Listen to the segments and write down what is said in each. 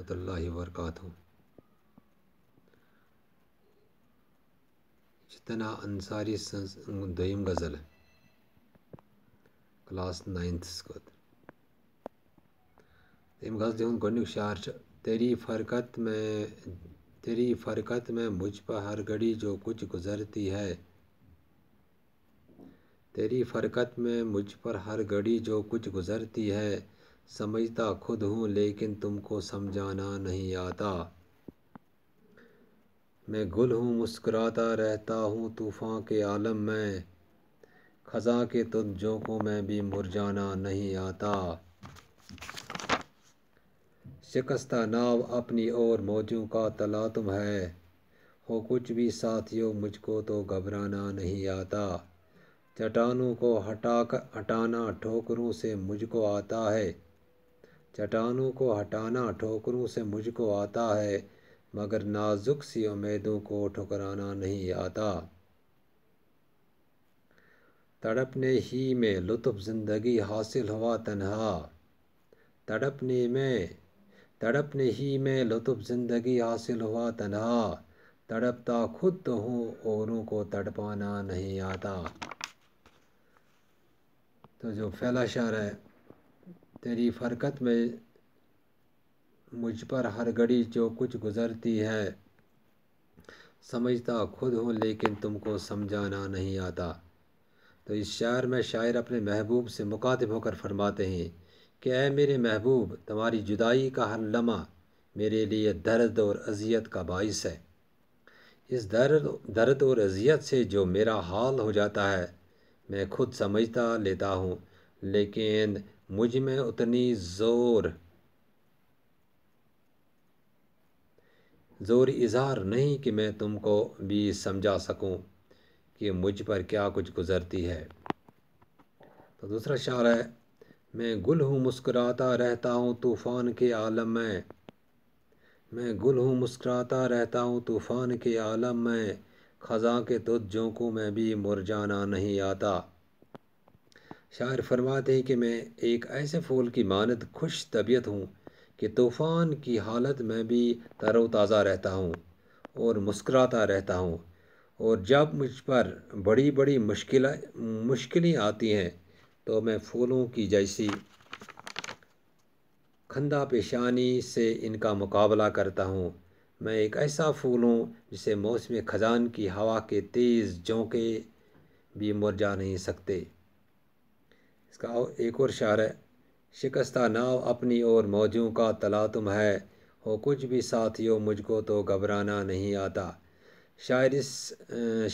वरहमतुल्लाह वरक़ातु जितना अंसारी दम गज़ल है क्लास नाइन्थस खुद गज़ल दिन गुक शार तेरी फ़रकत में तेरी फ़रकत में मुझ पर हर घड़ी जो कुछ गुज़रती है तेरी फ़रकत में मुझ पर हर घड़ी जो कुछ गुज़रती है समझता खुद हूँ लेकिन तुमको समझाना नहीं आता मैं गुल हूँ मुस्कुराता रहता हूँ तूफ़ान के आलम में ख़जा के तुम को मैं भी मुरझाना नहीं आता शिकस्ता नाव अपनी और मौजों का तला तुम है हो कुछ भी साथियों मुझको तो घबराना नहीं आता चट्टानों को हटा कर हटाना ठोकरों से मुझको आता है चट्टानों को हटाना ठोकरों से मुझको आता है मगर नाजुक सी उम्मीदों को ठुकराना नहीं आता तड़पने ही में लुत्फ़ ज़िंदगी हासिल हुआ तनहा तड़पने में तड़पने ही में लुत्फ़ ज़िंदगी हासिल हुआ तनहा तड़पता खुद तो हूँ औरों को तड़पाना नहीं आता तो जो फैला शार है तेरी फ़रकत में मुझ पर हर घड़ी जो कुछ गुज़रती है समझता खुद हूँ लेकिन तुमको समझाना नहीं आता तो इस शायर में शायर अपने महबूब से मुखातिब होकर फरमाते हैं कि ए मेरे महबूब तुम्हारी जुदाई का हर लम्हा मेरे लिए दर्द और अजियत का बाइस है इस दर्द दर्द और अजियत से जो मेरा हाल हो जाता है मैं खुद समझता लेता हूँ लेकिन मुझ में उतनी ज़ोर ज़ोर इजहार नहीं कि मैं तुमको भी समझा सकूं कि मुझ पर क्या कुछ गुज़रती है तो दूसरा शार है मैं गुल हूँ मुस्कुराता रहता हूँ तूफ़ान के आलम में मैं गुल हूँ मुस्कुराता रहता हूँ तूफ़ान के आलम में ख़ज़ा के तुझ को मैं भी मुरझाना नहीं आता शायर फरमाते हैं कि मैं एक ऐसे फूल की मानद खुश तबीयत हूँ कि तूफ़ान की हालत में भी तरोताज़ा रहता हूँ और मुस्कराता रहता हूँ और जब मुझ पर बड़ी बड़ी मुश्किल मुश्किलें आती हैं तो मैं फूलों की जैसी खंदा पेशानी से इनका मुकाबला करता हूँ मैं एक ऐसा फूल हूँ जिसे मौसम खजान की हवा के तेज़ झोंके भी मुरझा नहीं सकते इसका एक और शार है शिकस्ता नाव अपनी और मौजों का तला तुम है हो कुछ भी साथियों मुझको तो घबराना नहीं आता शायर इस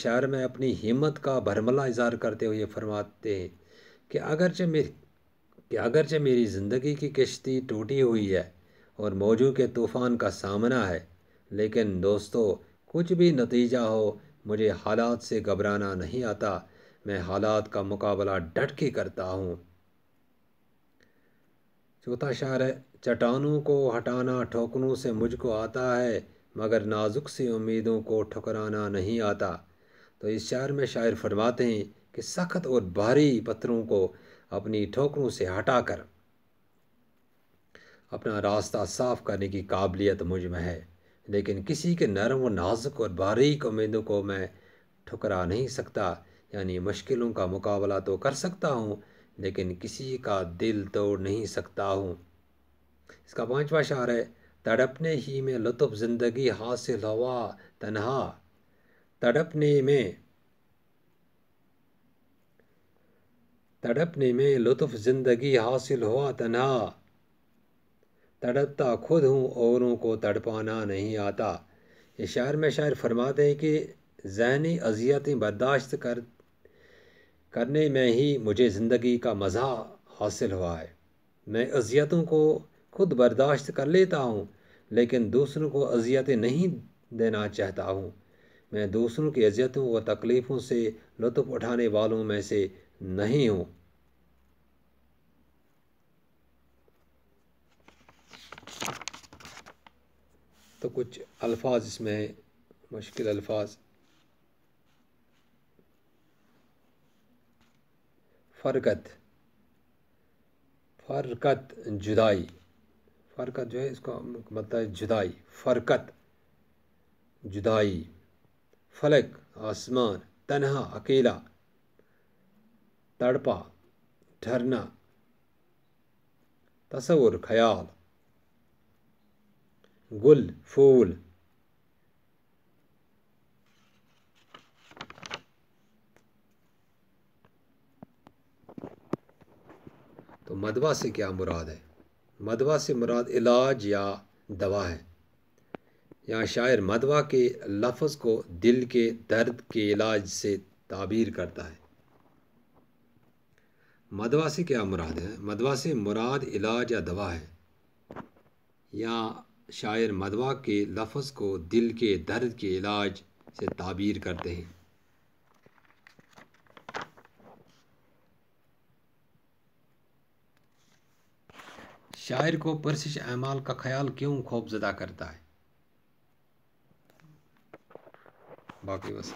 शायर में अपनी हिम्मत का भरमला इजहार करते हुए फरमाते हैं कि अगरचे मेरी कि अगरचे मेरी ज़िंदगी की किश्ती टूटी हुई है और मौजू के तूफ़ान का सामना है लेकिन दोस्तों कुछ भी नतीजा हो मुझे हालात से घबराना नहीं आता मैं हालात का मुकाबला डट के करता हूँ चौथा शार है चट्टानों को हटाना ठोकरों से मुझको आता है मगर नाजुक सी उम्मीदों को ठुकराना नहीं आता तो इस शायर में शायर फरमाते हैं कि सख्त और भारी पत्थरों को अपनी ठोकरों से हटाकर अपना रास्ता साफ करने की काबिलियत मुझ में है लेकिन किसी के नरम व नाजुक और बारीक उम्मीदों को मैं ठुकरा नहीं सकता यानी मुश्किलों का मुकाबला तो कर सकता हूँ लेकिन किसी का दिल तोड़ नहीं सकता हूँ इसका पांचवा शार है तड़पने ही में लुत्फ ज़िंदगी हासिल हवा तनहा तड़पने में तड़पने में लुत्फ ज़िंदगी हासिल हुआ तनहा तड़पता खुद हूँ औरों को तड़पाना नहीं आता इस शायर में शायर फरमाते हैं कि जहनी अजियतें बर्दाश्त कर करने में ही मुझे ज़िंदगी का मज़ा हासिल हुआ है मैं अजियतों को खुद बर्दाश्त कर लेता हूँ लेकिन दूसरों को अजियतें नहीं देना चाहता हूँ मैं दूसरों की अजियतों व तकलीफ़ों से लुत्फ़ उठाने वालों में से नहीं हूँ तो कुछ अल्फाज इसमें मुश्किल अल्फाज फ़रकत फ़रकत जुदाई फ़रकत जो है इसको मतलब है जुदाई फ़रकत जुदाई फलक आसमान तनहा अकेला तड़पा ठरना तस्वुर ख्याल गुल फूल मदवा से क्या मुराद है मदवा से मुराद इलाज या दवा है या शायर मदवा के लफ्ज़ को दिल के दर्द के इलाज से ताबीर करता है मदवा से क्या मुराद है मदवा से मुराद इलाज या दवा है या शायर मदवा के लफ्ज़ को दिल के दर्द के इलाज से ताबीर करते हैं शायर को परसिश अमाल का ख्याल क्यों खौफजदा करता है बाकी बस